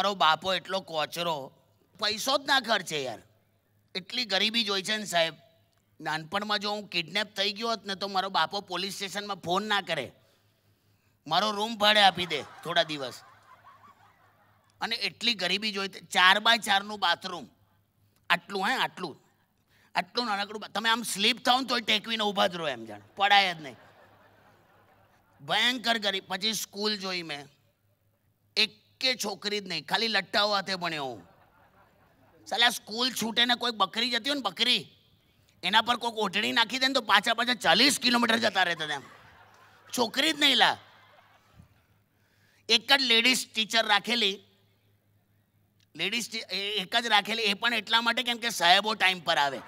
તમારો બાપો એટલો કોચરો પૈસો જ ના ખર્ચે યાર એટલી ગરીબી જોઈ છે ને સાહેબ નાનપણમાં જો હું કિડનેપ થઈ ગયો હોત ને તો મારો બાપો પોલીસ સ્ટેશનમાં ફોન ના કરે મારો રૂમ ભાડે આપી દે થોડા દિવસ અને એટલી ગરીબી જોઈ ચાર બાય ચારનું બાથરૂમ આટલું હે આટલું આટલું નાનકડું તમે આમ સ્લીપ થાવ ને તોય ટેકવીને ઊભા જ રહો એમ જાણ પડાય જ નહીં ભયંકર ગરીબ પછી સ્કૂલ જોઈ મેં એક કે છોકરી જ નહીં ખાલી લટ્ટાઓ હાથે ભણ્યો હું સાલા સ્કૂલ છૂટે ને કોઈ બકરી જતી હોય ને બકરી એના પર કોઈક ઓઢણી નાખી દે ને તો પાછા પાછા ચાલીસ કિલોમીટર જતા રહેતા તેમ છોકરી જ નહીં લા એક જ લેડીઝ ટીચર રાખેલી લેડીઝ એક જ રાખેલી એ પણ એટલા માટે કેમ કે સાહેબો ટાઈમ પર આવે